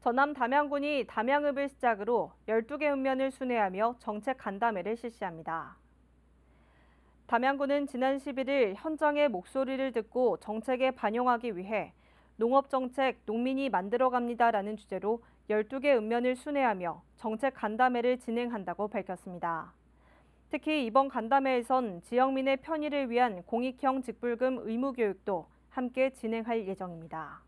전남 담양군이 담양읍을 시작으로 12개 읍면을 순회하며 정책 간담회를 실시합니다. 담양군은 지난 11일 현장의 목소리를 듣고 정책에 반영하기 위해 농업정책 농민이 만들어갑니다라는 주제로 12개 읍면을 순회하며 정책 간담회를 진행한다고 밝혔습니다. 특히 이번 간담회에선 지역민의 편의를 위한 공익형 직불금 의무 교육도 함께 진행할 예정입니다.